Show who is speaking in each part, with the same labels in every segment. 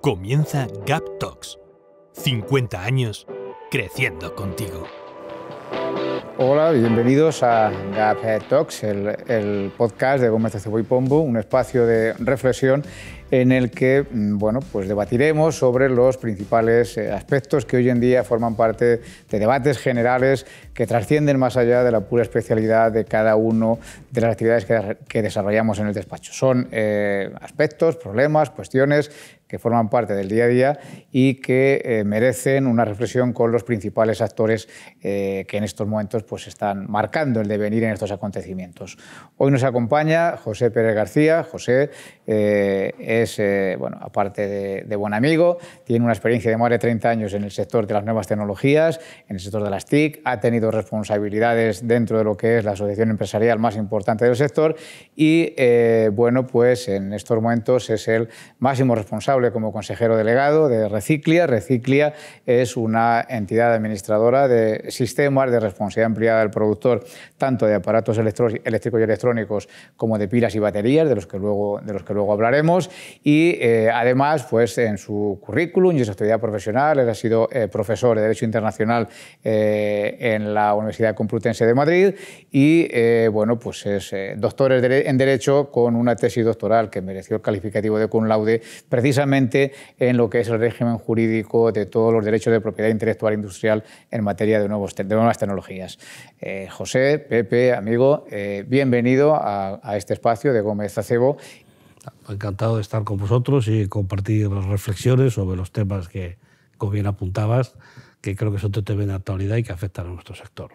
Speaker 1: Comienza Gap Talks. 50 años creciendo contigo.
Speaker 2: Hola, bienvenidos a Gap Talks, el, podcast de Gómez de Cebo y Pombo, un espacio de reflexión en el que mm, bueno, pues debatiremos sobre los principales eh, aspectos que hoy en día forman parte de debates generales que trascienden más allá de la pura especialidad de cada uno de las actividades que, desarrollamos en el despacho. Son eh, aspectos, problemas, cuestiones que forman parte del día a día y que eh, merecen una reflexión con los principales actores que en estos momentos pues, están marcando el devenir en estos acontecimientos. Hoy nos acompaña José Pérez García. José es, eh, bueno, aparte de, buen amigo, tiene una experiencia de más de 30 años en el sector de las nuevas tecnologías, en el sector de las TIC, ha tenido responsabilidades dentro de lo que es la asociación empresarial más importante del sector y, eh, bueno, pues en estos momentos es el máximo responsable como consejero delegado de Reciclia. Reciclia es una entidad administradora de sistemas de responsabilidad ampliada del productor, tanto de aparatos eléctricos y electrónicos como de pilas y baterías, de los que luego, de los que luego hablaremos y eh, además pues, en su currículum y en su actividad profesional, él ha sido eh, profesor de Derecho Internacional eh, en la Universidad Complutense de Madrid y bueno, pues es doctor en Derecho con una tesis doctoral que mereció el calificativo de cum laude precisamente en lo que es el régimen jurídico de todos los derechos de propiedad intelectual e industrial en materia de, nuevas tecnologías. José, Pepe, amigo, bienvenido a, a este espacio de Gómez Acebo
Speaker 1: Encantado de estar con vosotros y compartir las reflexiones sobre los temas que, como bien apuntabas, que creo que son temas de actualidad y que afectan a nuestro sector.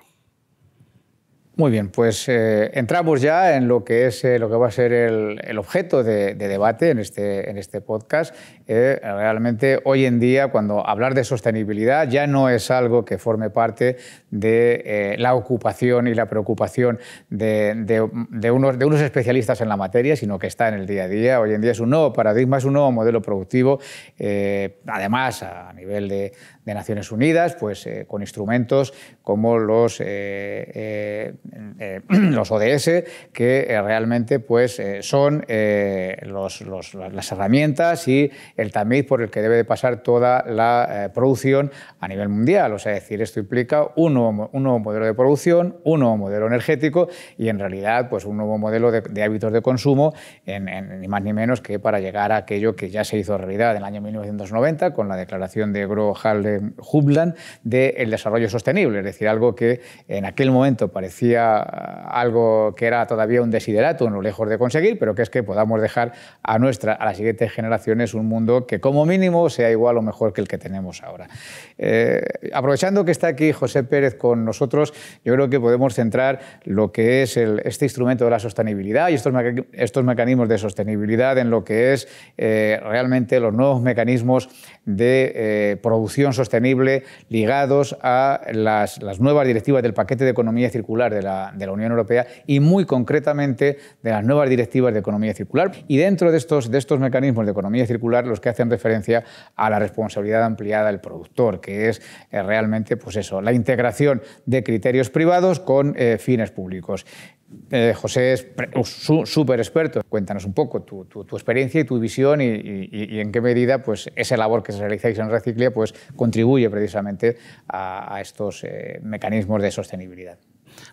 Speaker 2: Muy bien, pues eh, entramos ya en lo que, es, eh, lo que va a ser el, objeto de, debate en este, en este podcast. Eh, realmente hoy en día, cuando hablar de sostenibilidad ya no es algo que forme parte de la ocupación y la preocupación de, unos, de unos especialistas en la materia, sino que está en el día a día. Hoy en día es un nuevo paradigma, es un nuevo modelo productivo, además a nivel de, de Naciones Unidas, pues eh, con instrumentos como los, eh, eh, ODS, que realmente pues, son las herramientas y el tamiz por el que debe de pasar toda la producción a nivel mundial. O sea, decir, esto implica un nuevo, modelo de producción, un nuevo modelo energético y en realidad pues, un nuevo modelo de, hábitos de consumo, ni más ni menos que para llegar a aquello que ya se hizo realidad en el año 1990 con la declaración de Gro Halle jublan del desarrollo sostenible, es decir, algo que en aquel momento parecía algo que era todavía un desiderato, no lejos de conseguir, pero que es que podamos dejar a nuestra, a las siguientes generaciones un mundo que como mínimo sea igual o mejor que el que tenemos ahora. Eh, aprovechando que está aquí José Pérez con nosotros, yo creo que podemos centrar lo que es este instrumento de la sostenibilidad y estos, estos mecanismos de sostenibilidad en lo que es eh, realmente los nuevos mecanismos de eh, producción sostenible sostenible ligados a las, nuevas directivas del paquete de economía circular de la, Unión Europea y muy concretamente de las nuevas directivas de economía circular. Y dentro de estos, de estos mecanismos de economía circular, los que hacen referencia a la responsabilidad ampliada del productor, que es eh, realmente pues eso, la integración de criterios privados con eh, fines públicos. Eh, José es uh, súper experto. Cuéntanos un poco tu, experiencia y tu visión y, en qué medida pues, esa labor que se realizáis en Reciclia pues, contribuye precisamente a, estos eh, mecanismos de sostenibilidad.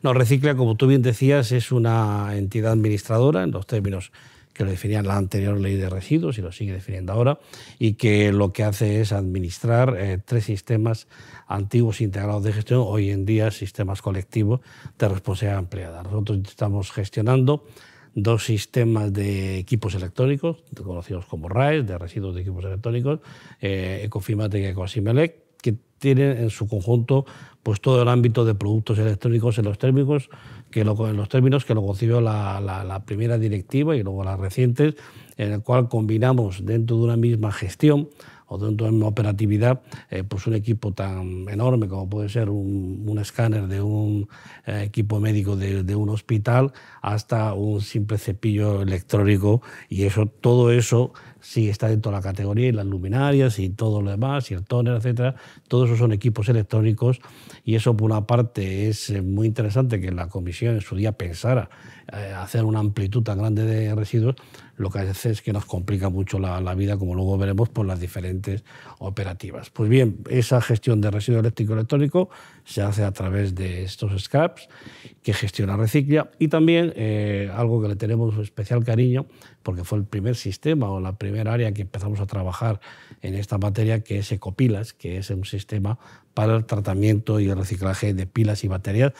Speaker 1: No, Reciclia, como tú bien decías, es una entidad administradora en los términos que lo definía la anterior ley de residuos y lo sigue definiendo ahora, y que lo que hace es administrar eh, tres sistemas antiguos integrados de gestión, hoy en día sistemas colectivos de responsabilidad ampliada. Nosotros estamos gestionando dos sistemas de equipos electrónicos, conocidos como RAES, de residuos de equipos electrónicos, eh, y Ecoasimelec, que tienen en su conjunto pues todo el ámbito de productos electrónicos en los términos que lo, los términos que lo concibió la, la, primera directiva y luego las recientes, en el cual combinamos dentro de una misma gestión o dentro de una operatividad, eh, pues un equipo tan enorme como puede ser un, escáner de un eh, equipo médico de, de, un hospital hasta un simple cepillo electrónico y eso, todo eso sí está dentro de la categoría y las luminarias y todo lo demás, y el toner, etcétera, todos esos son equipos electrónicos y eso por una parte es eh, muy interesante que la comisión en su día pensara eh, hacer una amplitud tan grande de residuos, lo que hace es que nos complica mucho la, vida, como luego veremos por las diferentes operativas. Pues bien, esa gestión de residuos eléctrico electrónico se hace a través de estos scraps que gestiona Recicla y también eh, algo que le tenemos especial cariño, porque fue el primer sistema o la primera área que empezamos a trabajar en esta materia, que es Ecopilas, que es un sistema para el tratamiento y el reciclaje de pilas y baterías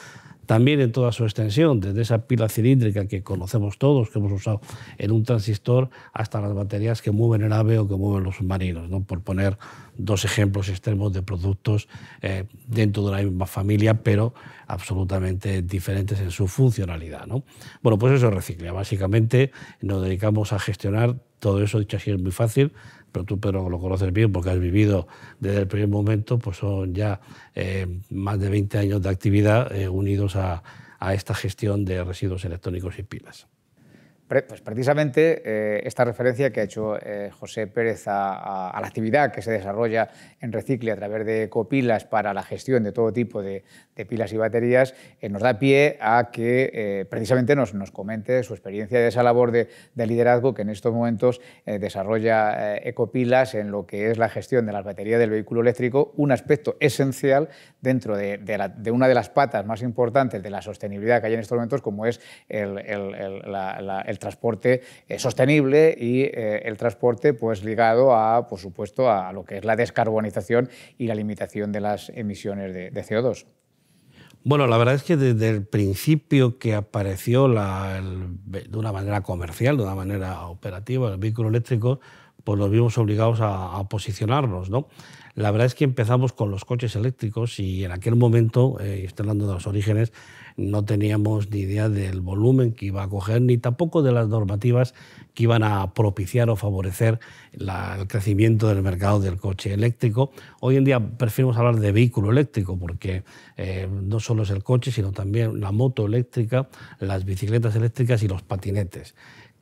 Speaker 1: también en toda su extensión, desde esa pila cilíndrica que conocemos todos, que hemos usado en un transistor, hasta las baterías que mueven el ave o que mueven los submarinos, ¿no? por poner dos ejemplos extremos de productos eh, dentro de la misma familia, pero absolutamente diferentes en su funcionalidad. ¿no? Bueno, pues eso es recicla. Básicamente nos dedicamos a gestionar todo eso, dicho así, es muy fácil, pero tú pero lo conoces bien porque has vivido desde el primer momento, pues son ya eh, más de 20 años de actividad eh, unidos a esta gestión de residuos electrónicos y pilas.
Speaker 2: Pues precisamente eh, esta referencia que ha hecho eh, José Pérez a, la actividad que se desarrolla en Recicle a través de Ecopilas para la gestión de todo tipo de, pilas y baterías eh, nos da pie a que precisamente nos, comente su experiencia de esa labor de, liderazgo que en estos momentos desarrolla Ecopilas en lo que es la gestión de las baterías del vehículo eléctrico, un aspecto esencial dentro de, una de las patas más importantes de la sostenibilidad que hay en estos momentos, como es el el transporte sostenible y eh, el transporte pues, ligado a, por supuesto, a lo que es la descarbonización y la limitación de las emisiones de, CO2.
Speaker 1: Bueno, la verdad es que desde el principio que apareció de una manera comercial, de una manera operativa, el vehículo eléctrico, pues nos vimos obligados a, posicionarnos. ¿no? La verdad es que empezamos con los coches eléctricos y en aquel momento, eh, estoy hablando de los orígenes, no teníamos ni idea del volumen que iba a coger, ni tampoco de las normativas que iban a propiciar o favorecer el crecimiento del mercado del coche eléctrico. Hoy en día preferimos hablar de vehículo eléctrico porque eh, no solo es el coche, sino también la moto eléctrica, las bicicletas eléctricas y los patinetes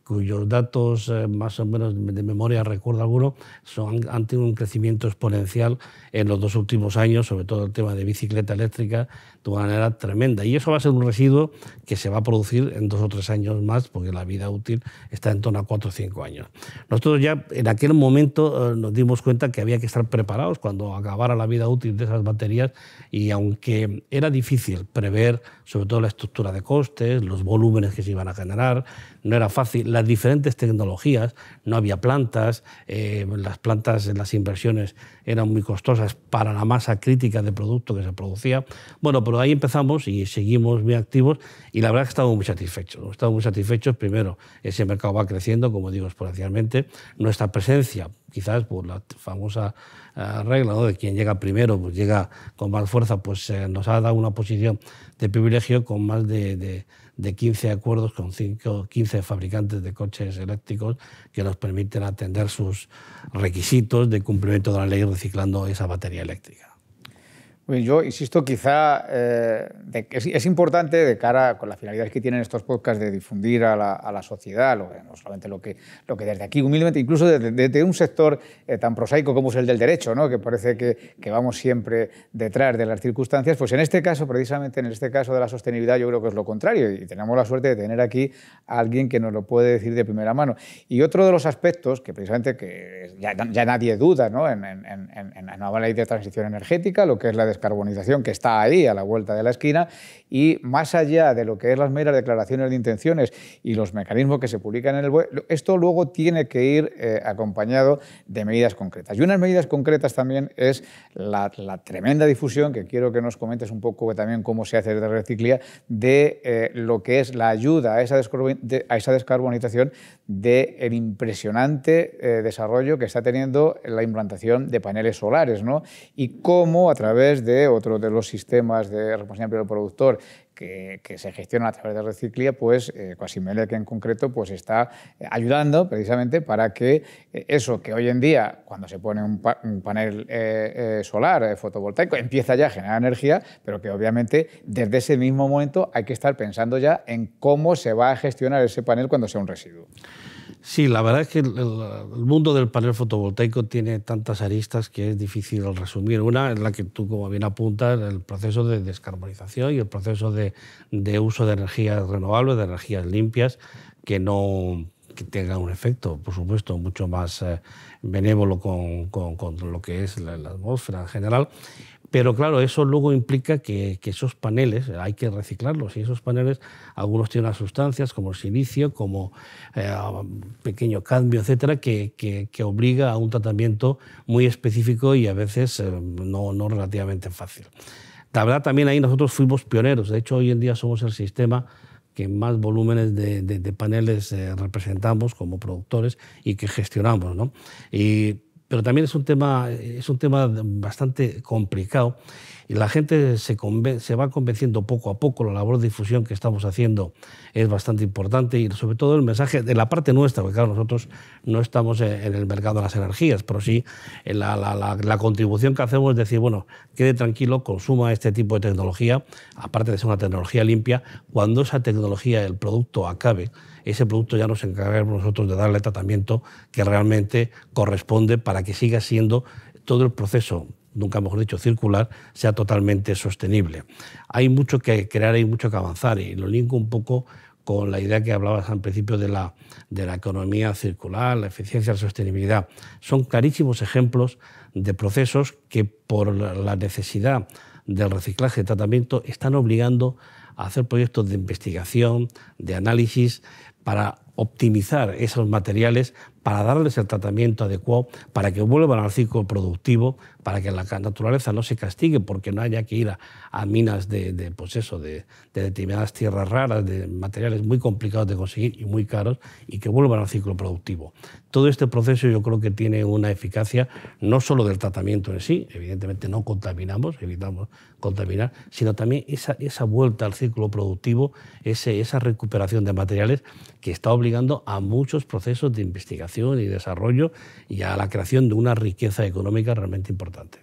Speaker 1: cuyos datos eh, más o menos de memoria recuerdo alguno, son, han tenido un crecimiento exponencial en los dos últimos años, sobre todo el tema de bicicleta eléctrica, de una manera tremenda. Y eso va a ser un residuo que se va a producir en dos o tres años más, porque la vida útil está en torno a cuatro o cinco años. Nosotros ya en aquel momento eh, nos dimos cuenta que había que estar preparados cuando acabara la vida útil de esas baterías y aunque era difícil prever sobre todo la estructura de costes, los volúmenes que se iban a generar, no era fácil las diferentes tecnologías, no había plantas, eh, las plantas, las inversiones eran muy costosas para la masa crítica de producto que se producía. Bueno, pero ahí empezamos y seguimos muy activos y la verdad es que estamos muy satisfechos. Estamos muy satisfechos, primero, ese mercado va creciendo, como digo exponencialmente, nuestra presencia, quizás por la famosa eh, regla de quien llega primero, pues llega con más fuerza, pues eh, nos ha dado una posición de privilegio con más de, 15 acuerdos con 5, 15 fabricantes de coches eléctricos que nos permiten atender sus requisitos de cumplimiento de la ley reciclando esa batería eléctrica.
Speaker 2: Pues yo insisto, quizá eh, es, importante de cara con las finalidades que tienen estos podcasts de difundir a la, sociedad, no solamente lo que, lo que desde aquí, humildemente, incluso desde, un sector eh, tan prosaico como es el del derecho, ¿no? que parece que, vamos siempre detrás de las circunstancias, pues en este caso, precisamente en este caso de la sostenibilidad, yo creo que es lo contrario y tenemos la suerte de tener aquí a alguien que nos lo puede decir de primera mano. Y otro de los aspectos que precisamente que ya, nadie duda ¿no? en, en la nueva ley de transición energética, lo que es la de descarbonización que está ahí a la vuelta de la esquina y más allá de lo que es las meras declaraciones de intenciones y los mecanismos que se publican en el web, esto luego tiene que ir eh, acompañado de medidas concretas. Y unas medidas concretas también es la, tremenda difusión, que quiero que nos comentes un poco también cómo se hace de Reciclía, eh, de lo que es la ayuda a esa, descarbonización del el impresionante eh, desarrollo que está teniendo la implantación de paneles solares, ¿no? Y cómo a través de otro de los sistemas de responsabilidad del productor que, se gestionan a través de reciclía, pues eh, que en concreto pues está eh, ayudando precisamente para que eh, eso que hoy en día, cuando se pone un, panel eh, solar fotovoltaico, empieza ya a generar energía, pero que obviamente desde ese mismo momento hay que estar pensando ya en cómo se va a gestionar ese panel cuando sea un residuo.
Speaker 1: Sí, la verdad es que el, mundo del panel fotovoltaico tiene tantas aristas que es difícil resumir. Una es la que tú, como bien apuntas, el proceso de descarbonización y el proceso de, uso de energías renovables, de energías limpias, que no tenga un efecto, por supuesto, mucho más eh, benévolo con, lo que es la atmósfera en general. Pero claro, eso luego implica que, esos paneles eh, hay que reciclarlos y esos paneles, algunos tienen sustancias como el silicio, como eh, pequeño cambio etcétera, que, que, obliga a un tratamiento muy específico y a veces eh, no, relativamente fácil. La verdad, también ahí nosotros fuimos pioneros. De hecho, hoy en día somos el sistema que más volúmenes de, paneles representamos como productores y que gestionamos. ¿no? pero también es un tema, es un tema bastante complicado y la gente se, se, va convenciendo poco a poco, la labor de difusión que estamos haciendo es bastante importante y sobre todo el mensaje de la parte nuestra, porque claro, nosotros no estamos en el mercado de las energías, pero sí la contribución que hacemos es decir, bueno, quede tranquilo, consuma este tipo de tecnología, aparte de ser una tecnología limpia, cuando esa tecnología, el producto acabe, ese producto ya nos encargaremos nosotros de darle tratamiento que realmente corresponde para que siga siendo todo el proceso nunca mejor dicho, circular, sea totalmente sostenible. Hay mucho que crear, hay mucho que avanzar y lo linko un poco con la idea que hablabas al principio de la, de la economía circular, la eficiencia, la sostenibilidad. Son carísimos ejemplos de procesos que por la necesidad del reciclaje y tratamiento están obligando a hacer proyectos de investigación, de análisis, para optimizar esos materiales para darles el tratamiento adecuado, para que vuelvan al ciclo productivo, para que la naturaleza no se castigue, porque no haya que ir a, minas pues de, de, determinadas tierras raras, de materiales muy complicados de conseguir y muy caros, y que vuelvan al ciclo productivo. Todo este proceso yo creo que tiene una eficacia no solo del tratamiento en sí, evidentemente no contaminamos, evitamos contaminar, sino también esa, vuelta al ciclo productivo, esa recuperación de materiales que está obligando a muchos procesos de investigación y desarrollo y a la creación de una riqueza económica realmente importante.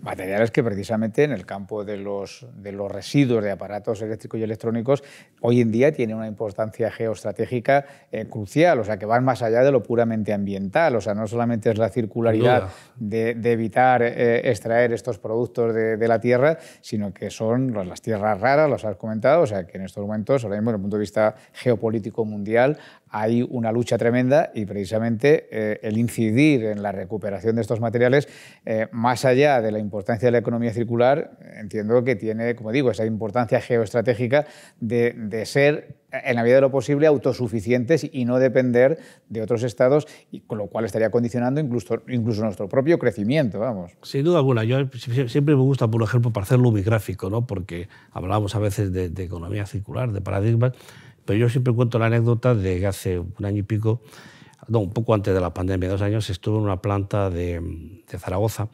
Speaker 2: Materiales que precisamente en el campo de los, de los residuos de aparatos eléctricos y electrónicos hoy en día tienen una importancia geoestratégica eh, crucial, o sea, que van más allá de lo puramente ambiental, o sea, no solamente es la circularidad de, evitar eh, extraer estos productos de, de, la tierra, sino que son las tierras raras, los has comentado, o sea, que en estos momentos, ahora mismo desde el punto de vista geopolítico mundial, hay una lucha tremenda y precisamente eh, el incidir en la recuperación de estos materiales, eh, más allá de la importancia de la economía circular, entiendo que tiene, como digo, esa importancia geoestratégica de, ser eh, en la medida de lo posible, autosuficientes y no depender de otros estados, y con lo cual estaría condicionando incluso, incluso nuestro propio crecimiento. Vamos. Sin
Speaker 1: duda alguna, yo siempre me gusta, por ejemplo, para hacerlo muy gráfico, ¿no? porque hablamos a veces de, de economía circular, de paradigmas, pero yo siempre cuento la anécdota de que hace un año y pico, no, un poco antes de la pandemia, dos años, estuve en una planta de, Zaragoza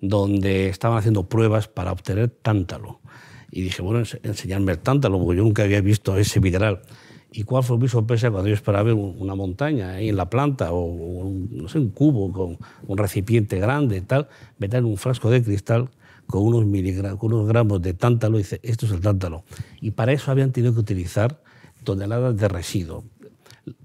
Speaker 1: donde estaban haciendo pruebas para obtener tántalo. Y dije, bueno, enseñarme el tántalo, porque yo nunca había visto ese mineral. ¿Y cuál fue mi sorpresa cuando yo esperaba ver una montaña ahí en la planta o un, no sé, un cubo con un recipiente grande tal? Me dan un frasco de cristal con unos, unos gramos de tántalo y dice, esto es el tántalo. Y para eso habían tenido que utilizar toneladas de residuo.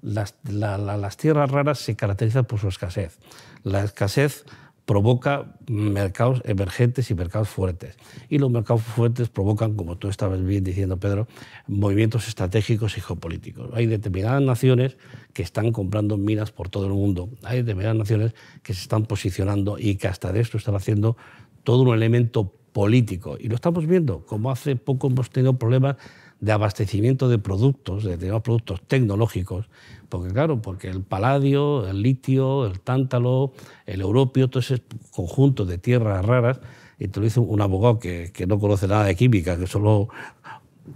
Speaker 1: Las, las tierras raras se caracterizan por su escasez. La escasez provoca mercados emergentes y mercados fuertes. Y los mercados fuertes provocan, como tú estabas bien diciendo, Pedro, movimientos estratégicos y geopolíticos. Hay determinadas naciones que están comprando minas por todo el mundo. Hay determinadas naciones que se están posicionando y que hasta de esto están haciendo todo un elemento político. Y lo estamos viendo, como hace poco hemos tenido problemas de abastecimiento de productos, de productos tecnológicos, porque claro, porque el paladio, el litio, el tántalo, el europio, todo ese conjunto de tierras raras, y te lo dice un abogado que, que no conoce nada de química, que solo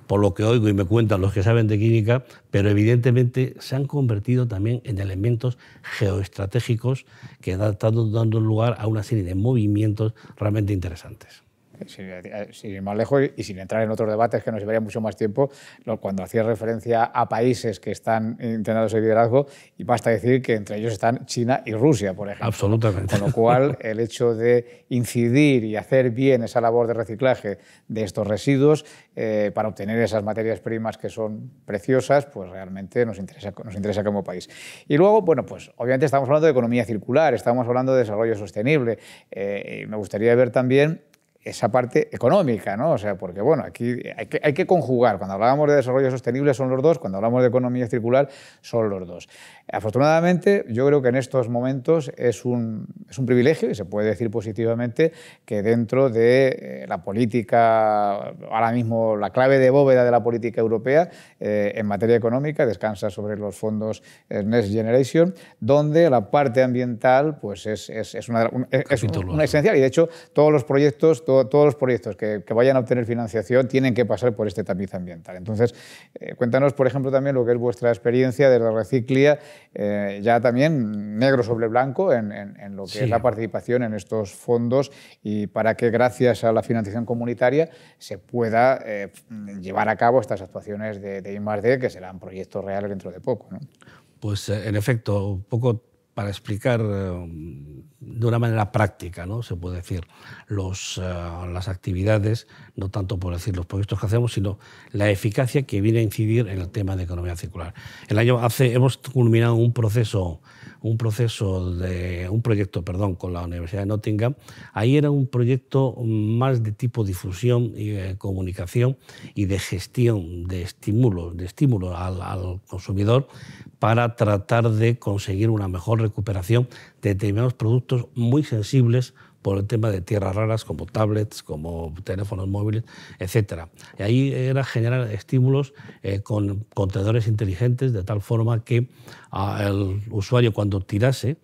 Speaker 1: por lo que oigo y me cuentan los que saben de química, pero evidentemente se han convertido también en elementos geoestratégicos que están dando lugar a una serie de movimientos realmente interesantes.
Speaker 2: Sin, ir más lejos y sin entrar en otros debates que nos llevaría mucho más tiempo, cuando hacía referencia a países que están intentando ese liderazgo, y basta decir que entre ellos están China y Rusia, por ejemplo. Absolutamente. Con lo cual, el hecho de incidir y hacer bien esa labor de reciclaje de estos residuos eh, para obtener esas materias primas que son preciosas, pues realmente nos interesa, como país. Y luego, bueno, pues obviamente estamos hablando de economía circular, estamos hablando de desarrollo sostenible. Eh, y me gustaría ver también esa parte económica, ¿no? O sea, porque bueno, aquí hay que, conjugar. Cuando hablamos de desarrollo sostenible son los dos, cuando hablamos de economía circular son los dos. Afortunadamente, yo creo que en estos momentos es un, es un privilegio y se puede decir positivamente que dentro de eh, la política, ahora mismo la clave de bóveda de la política europea eh, en materia económica descansa sobre los fondos eh, Next Generation, donde la parte ambiental pues es, es, una esencial y de hecho todos los proyectos, todos los proyectos que, vayan a obtener financiación tienen que pasar por este tapiz ambiental. Entonces, eh, cuéntanos, por ejemplo, también lo que es vuestra experiencia desde Reciclia, eh, ya también negro sobre blanco en, lo que es la participación en estos fondos y para que gracias a la financiación comunitaria se pueda eh, llevar a cabo estas actuaciones de, de I+.D. que serán proyectos reales dentro de poco. ¿no?
Speaker 1: Pues en efecto, un poco para explicar de una manera práctica, ¿no? se puede decir, los, eh, las actividades, no tanto por decir los proyectos que hacemos, sino la eficacia que viene a incidir en el tema de economía circular. El año hace, hemos culminado un proceso, un proceso de un proyecto, perdón, con la Universidad de Nottingham. Ahí era un proyecto más de tipo difusión y eh, comunicación y de gestión de estímulo de estímulo al consumidor para tratar de conseguir una mejor recuperación de determinados productos muy sensibles por el tema de tierras raras como tablets, como teléfonos móviles, etc. Y ahí era generar estímulos eh, con contenedores inteligentes de tal forma que ah, el usuario cuando tirase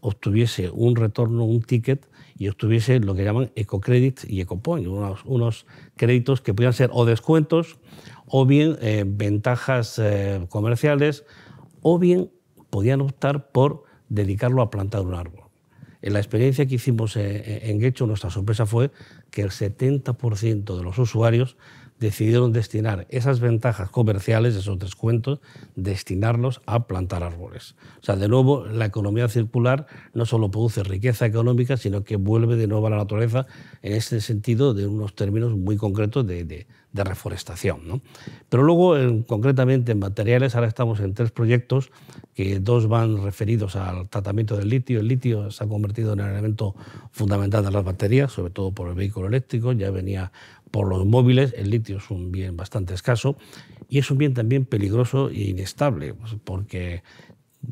Speaker 1: obtuviese un retorno, un ticket y obtuviese lo que llaman EcoCredits y EcoPoint, unos, unos créditos que podían ser o descuentos o bien eh, ventajas eh, comerciales o bien podían optar por dedicarlo a plantar un árbol. En la experiencia que hicimos eh, eh, en Guecho, nuestra sorpresa fue que el 70% de los usuarios decidieron destinar esas ventajas comerciales, esos descuentos, destinarlos a plantar árboles. O sea, de nuevo, la economía circular no solo produce riqueza económica, sino que vuelve de nuevo a la naturaleza en este sentido de unos términos muy concretos de, reforestación. Pero luego, en, concretamente en materiales, ahora estamos en tres proyectos, que dos van referidos al tratamiento del litio. El litio se ha convertido en el elemento fundamental de las baterías, sobre todo por el vehículo eléctrico, ya venía por los móviles, el litio es un bien bastante escaso y es un bien también peligroso e inestable, pues, porque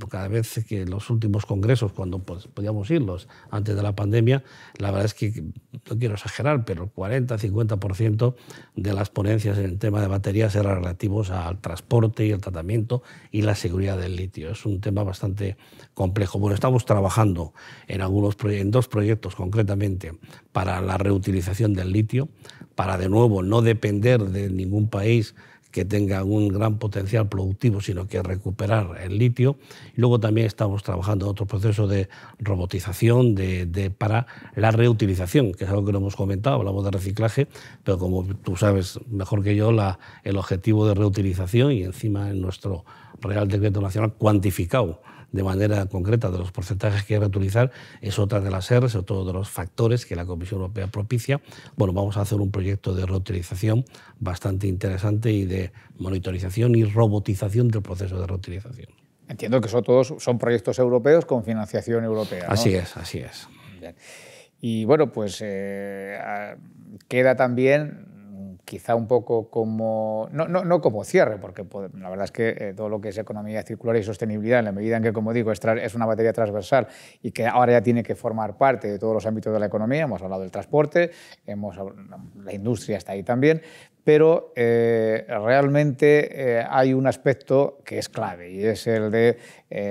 Speaker 1: cada vez que los últimos congresos, cuando pues, podíamos irlos antes de la pandemia, la verdad es que, no quiero exagerar, pero el 40-50% de las ponencias en el tema de baterías eran relativos al transporte y el tratamiento y la seguridad del litio. Es un tema bastante complejo. Bueno, estamos trabajando en, algunos, en dos proyectos concretamente para la reutilización del litio, para de nuevo no depender de ningún país que tengan un gran potencial productivo, sino que recuperar el litio. Y luego también estamos trabajando en otro proceso de robotización para la reutilización, que es algo que no hemos comentado, hablamos de reciclaje, pero como tú sabes mejor que yo, el objetivo de reutilización y encima en nuestro Real Decreto Nacional cuantificado de manera concreta de los porcentajes que hay que utilizar es otra de las es otro de los factores que la Comisión Europea propicia. Bueno, vamos a hacer un proyecto de reutilización bastante interesante y de monitorización y robotización del proceso de reutilización.
Speaker 2: Entiendo que son todos son proyectos europeos con financiación europea. Así es, así es. Y bueno, pues eh, queda también quizá un poco como, no, como cierre, porque pues, la verdad es que eh, todo lo que es economía circular y sostenibilidad, en la medida en que, como digo, es, una batería transversal y que ahora ya tiene que formar parte de todos los ámbitos de la economía, hemos hablado del transporte, hemos, la industria está ahí también, pero eh, realmente eh, hay un aspecto que es clave y es el de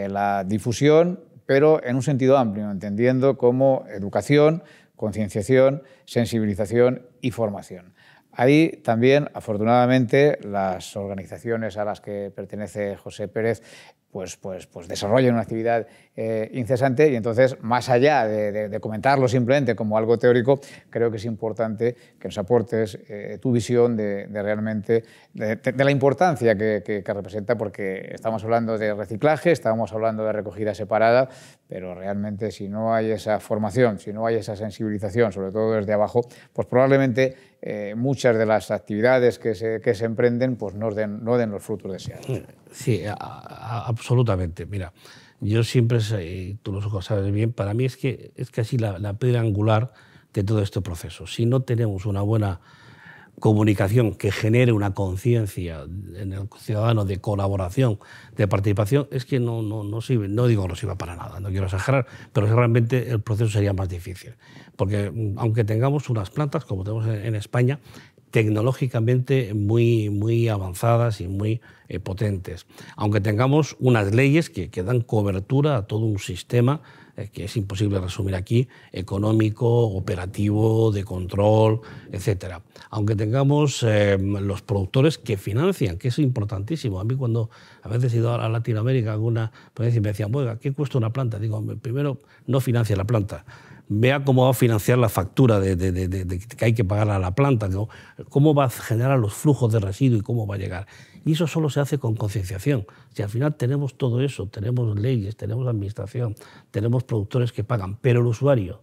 Speaker 2: la difusión, pero en un sentido amplio, entendiendo como educación, concienciación, sensibilización y formación. Ahí también, afortunadamente, las organizaciones a las que pertenece José Pérez pues, pues, pues desarrollan una actividad eh, incesante y entonces, más allá de, comentarlo simplemente como algo teórico, creo que es importante que nos aportes eh, tu visión de, realmente, de, la importancia que, que, representa, porque estamos hablando de reciclaje, estamos hablando de recogida separada, pero realmente si no hay esa formación, si no hay esa sensibilización, sobre todo desde abajo, pues probablemente eh, muchas de las actividades que se, que se emprenden pues no den, no den los frutos deseados.
Speaker 1: Sí, absolutamente. Mira, yo siempre, y tú lo sabes bien, para mí es que es casi la, la piedra angular de todo este proceso. Si no tenemos una buena comunicación que genere una conciencia en el ciudadano de colaboración, de participación, es que no, no, no sirve, no digo que no sirva para nada, no quiero exagerar, pero realmente el proceso sería más difícil. Porque mm, aunque tengamos unas plantas, como tenemos en España, tecnológicamente muy, muy avanzadas y muy eh, potentes, aunque tengamos unas leyes que, que dan cobertura a todo un sistema eh, que es imposible resumir aquí, económico, operativo, de control, etc. Aunque tengamos eh, los productores que financian, que es importantísimo. A mí cuando a veces he ido a Latinoamérica, alguna provincia pues me decían, bueno, ¿qué cuesta una planta? Digo, primero, no financia la planta vea cómo va a financiar la factura de, que hay que pagar a la planta, cómo va a generar los flujos de residuos y cómo va a llegar. Y eso solo se hace con concienciación. Si al final tenemos todo eso, tenemos leyes, tenemos administración, tenemos productores que pagan, pero el usuario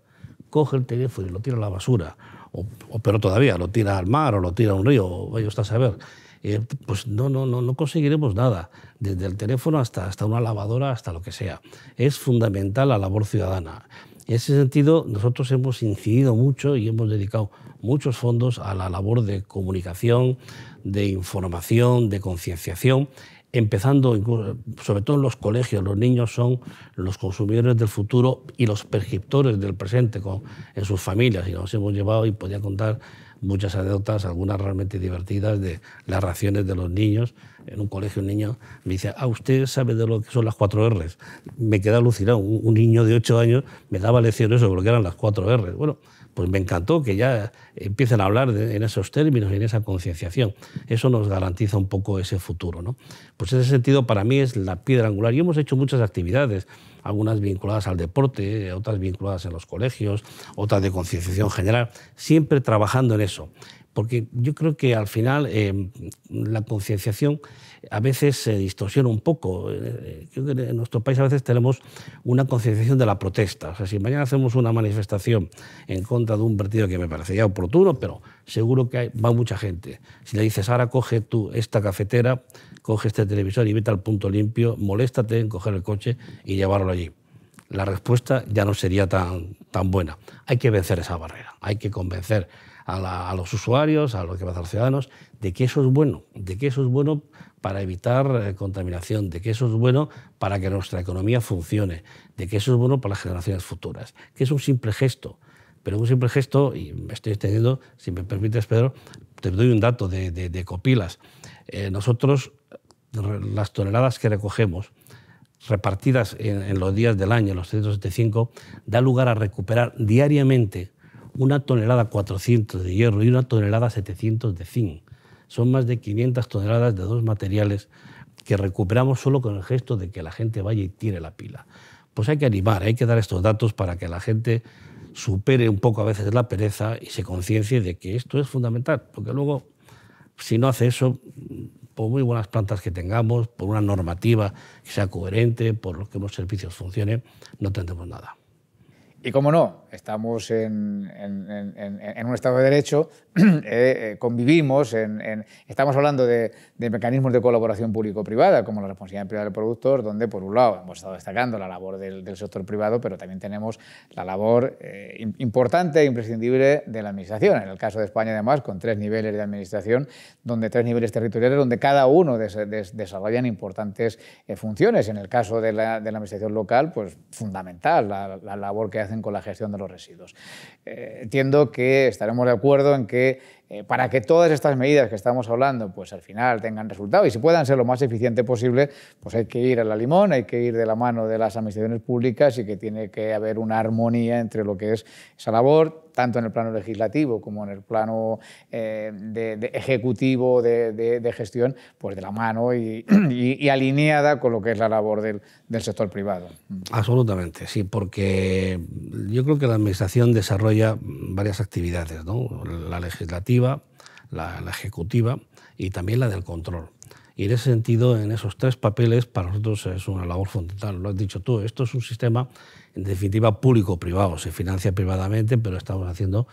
Speaker 1: coge el teléfono y lo tira a la basura, o, pero todavía lo tira al mar o lo tira a un río, vaya a saber. Eh, pues no, no, no, no conseguiremos nada, desde el teléfono hasta, hasta una lavadora, hasta lo que sea. Es fundamental la labor ciudadana. En ese sentido, nosotros hemos incidido mucho y hemos dedicado muchos fondos a la labor de comunicación, de información, de concienciación empezando sobre todo en los colegios, los niños son los consumidores del futuro y los prescriptores del presente con, en sus familias y nos hemos llevado y podía contar muchas anécdotas, algunas realmente divertidas de las raciones de los niños. En un colegio un niño me dice, ah, usted sabe de lo que son las cuatro R's. Me queda alucinado, un, niño de ocho años me daba lecciones sobre lo que eran las cuatro R's. Bueno, pues me encantó que ya empiecen a hablar en esos términos en esa concienciación. Eso nos garantiza un poco ese futuro. ¿no? Pues ese sentido para mí es la piedra angular y hemos hecho muchas actividades, algunas vinculadas al deporte, otras vinculadas en los colegios, otras de concienciación general, siempre trabajando en eso. Porque yo creo que al final eh, la concienciación a veces se distorsiona un poco. Eh, en nuestro país a veces tenemos una concienciación de la protesta. O sea, si mañana hacemos una manifestación en contra de un partido que me parecería oportuno, pero seguro que va mucha gente. Si le dices, ahora coge tú esta cafetera, coge este televisor y vete al punto limpio, moléstate en coger el coche y llevarlo allí. La respuesta ya no sería tan buena. Hay que vencer esa barrera, hay que convencer a, los usuarios, a lo que a los ciudadanos, de que eso es bueno, de que eso es bueno para evitar eh, contaminación, de que eso es bueno para que nuestra economía funcione, de que eso es bueno para las generaciones futuras, que es un simple gesto. Pero un simple gesto, y me estoy extendiendo, si me permites, Pedro, te doy un dato de, copilas. Eh, nosotros, las toneladas que recogemos, repartidas en, los días del año, en los 375, da lugar a recuperar diariamente una tonelada 400 de hierro y una tonelada 700 de zinc. Son más de 500 toneladas de dos materiales que recuperamos solo con el gesto de que la gente vaya y tire la pila. Pues hay que animar, hay que dar estos datos para que la gente supere un poco a veces la pereza y se conciencie de que esto es fundamental, porque luego, si no hace eso, por muy buenas plantas que tengamos, por una normativa que sea coherente, por lo que los servicios funcionen, no tendremos nada.
Speaker 2: Y como no, estamos en, un Estado de Derecho, eh, eh, convivimos, estamos hablando de, mecanismos de colaboración público-privada, como la responsabilidad privada del productor, donde por un lado hemos estado destacando la labor del, sector privado, pero también tenemos la labor eh, importante e imprescindible de la Administración. En el caso de España, además, con tres niveles de Administración, donde tres niveles territoriales, donde cada uno desarrolla desarrollan importantes funciones. En el caso de la, Administración local, pues fundamental la, la labor que hace con la gestión de los residuos. Eh, entiendo que estaremos de acuerdo en que eh, para que todas estas medidas que estamos hablando, pues al final tengan resultado y si puedan ser lo más eficiente posible, pues hay que ir a la limón, hay que ir de la mano de las administraciones públicas y que tiene que haber una armonía entre lo que es esa labor, tanto en el plano legislativo como en el plano eh, ejecutivo de, gestión, pues de la mano y, alineada con lo que es la labor del, sector privado.
Speaker 1: Absolutamente, sí, porque yo creo que la Administración desarrolla varias actividades, la legislativa, la, la ejecutiva y también la del control. Y en ese sentido, en esos tres papeles, para nosotros es una labor fundamental. Lo has dicho tú, esto es un sistema, en definitiva, público-privado. Se financia privadamente, pero estamos haciendo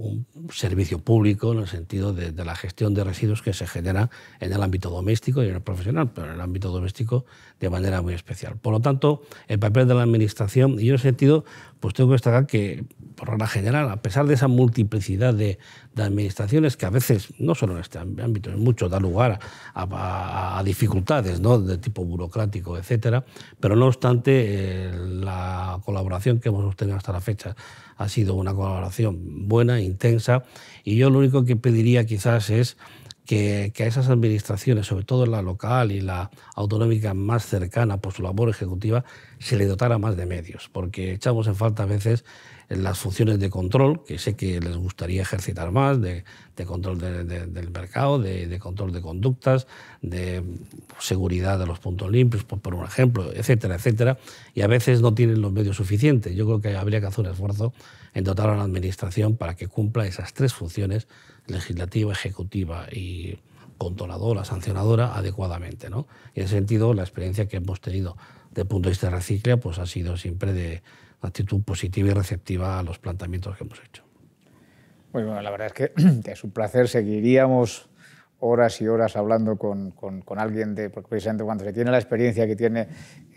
Speaker 1: un servicio público en el sentido de, la gestión de residuos que se genera en el ámbito doméstico y en el profesional, pero en el ámbito doméstico de manera muy especial. Por lo tanto, el papel de la Administración, y en ese sentido, pues tengo que destacar que, por regla general, a pesar de esa multiplicidad de, administraciones, que a veces, no solo en este ámbito, en mucho da lugar a, dificultades ¿no? de tipo burocrático, etcétera, pero no obstante, eh, la colaboración que hemos obtenido hasta la fecha ha sido una colaboración buena, intensa, y yo lo único que pediría quizás es que, a esas administraciones, sobre todo la local y la autonómica más cercana por su labor ejecutiva, se le dotara más de medios, porque echamos en falta a veces las funciones de control, que sé que les gustaría ejercitar más, de, control del mercado, de, control de conductas, de pues, seguridad de los puntos limpios, por, un ejemplo, etcétera, etcétera, y a veces no tienen los medios suficientes. Yo creo que habría que hacer un esfuerzo en dotar a la Administración para que cumpla esas tres funciones, legislativa, ejecutiva y controladora, sancionadora, adecuadamente. ¿no? Y en ese sentido, la experiencia que hemos tenido de punto de vista de recicla pues, ha sido siempre de actitud positiva y receptiva a los planteamientos que hemos hecho.
Speaker 2: Muy bueno, la verdad es que, es un placer. Seguiríamos horas y horas hablando con, alguien de, precisamente cuando se tiene la experiencia que tiene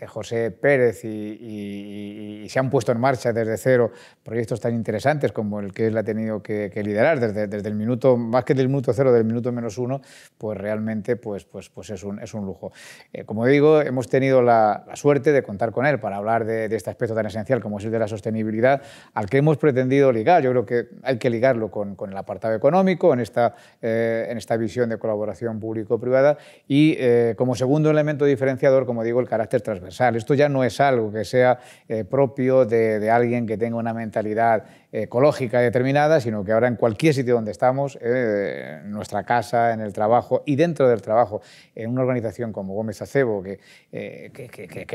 Speaker 2: eh, José Pérez y, se han puesto en marcha desde cero proyectos tan interesantes como el que él ha tenido que, liderar desde, desde, el minuto, más que del minuto cero, del minuto menos uno, pues realmente pues, pues, pues es, un, es un lujo. Eh, como digo, hemos tenido la, suerte de contar con él para hablar de, este aspecto tan esencial como es el de la sostenibilidad, al que hemos pretendido ligar. Yo creo que hay que ligarlo con, el apartado económico, en esta, eh, en esta visión de colaboración público-privada y como segundo elemento diferenciador, como digo, el carácter transversal esto ya no es algo que sea eh, propio de, alguien que tenga una mentalidad ecológica determinada, sino que ahora en cualquier sitio donde estamos, eh, en nuestra casa, en el trabajo y dentro del trabajo, en una organización como Gómez Acebo, que, eh,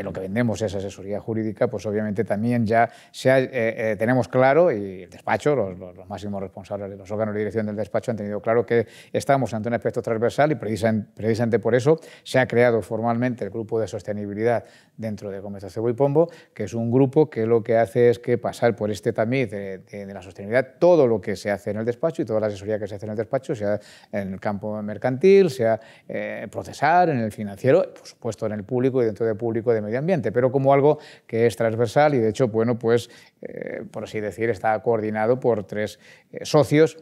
Speaker 2: lo que vendemos es asesoría jurídica, pues obviamente también ya eh, tenemos claro, y el despacho, los, máximos responsables de los órganos de dirección del despacho han tenido claro que estamos ante un aspecto transversal y precisamente, por eso se ha creado formalmente el grupo de sostenibilidad dentro de Gómez Acebo y Pombo, que es un grupo que lo que hace es que pasar por este tamiz de, de la sostenibilidad, todo lo que se hace en el despacho y toda la asesoría que se hace en el despacho, sea en el campo mercantil, sea eh, procesar, en el financiero, por supuesto en el público y dentro del público de medio ambiente, pero como algo que es transversal y de hecho, bueno, pues, eh, por así decir, está coordinado por tres eh, socios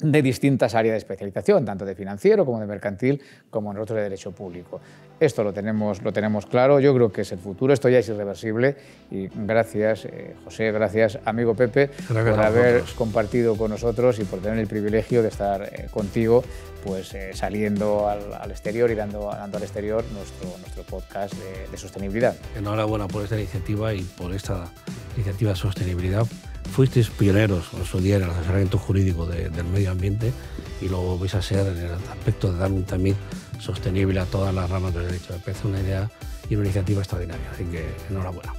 Speaker 2: de distintas áreas de especialización, tanto de financiero como de mercantil, como en nosotros de derecho público. Esto lo tenemos, lo tenemos claro, yo creo que es el futuro, esto ya es irreversible y gracias eh, José, gracias amigo Pepe por haber compartido con nosotros y por tener el privilegio de estar eh, contigo pues eh, saliendo al, exterior y dando, dando, al exterior nuestro, nuestro podcast de, de sostenibilidad.
Speaker 1: Enhorabuena por esta iniciativa y por esta iniciativa de sostenibilidad fuisteis pioneros en su día en el asesoramiento jurídico del medio ambiente y luego vais a ser en el aspecto de dar un también sostenible a todas las ramas del derecho. de parece una idea y una iniciativa extraordinaria, así que enhorabuena.